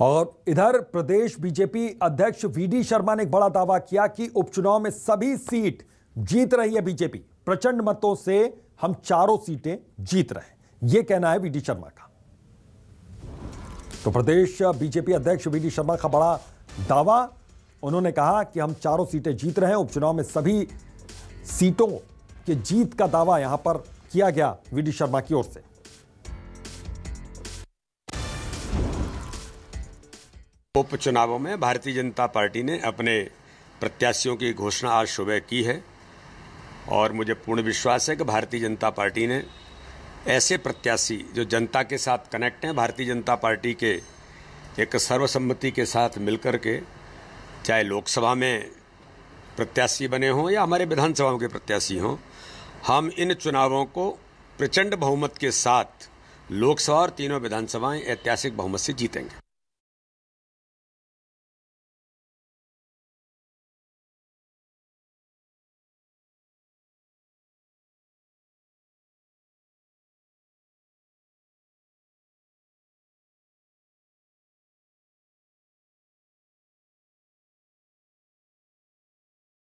और इधर प्रदेश बीजेपी अध्यक्ष वीडी शर्मा ने एक बड़ा दावा किया कि उपचुनाव में सभी सीट जीत रही है बीजेपी प्रचंड मतों से हम चारों सीटें जीत रहे हैं यह कहना है वीडी शर्मा का तो प्रदेश बीजेपी अध्यक्ष वीडी शर्मा का बड़ा दावा उन्होंने कहा कि हम चारों सीटें जीत रहे हैं उपचुनाव में सभी सीटों के जीत का दावा यहां पर किया गया वीडी शर्मा की ओर से उपचुनावों में भारतीय जनता पार्टी ने अपने प्रत्याशियों की घोषणा आज सुबह की है और मुझे पूर्ण विश्वास है कि भारतीय जनता पार्टी ने ऐसे प्रत्याशी जो जनता के साथ कनेक्ट हैं भारतीय जनता पार्टी के एक सर्वसम्मति के साथ मिलकर के चाहे लोकसभा में प्रत्याशी बने हों या हमारे विधानसभाओं के प्रत्याशी हों हम इन चुनावों को प्रचंड बहुमत के साथ लोकसभा और तीनों विधानसभाएं ऐतिहासिक बहुमत से जीतेंगे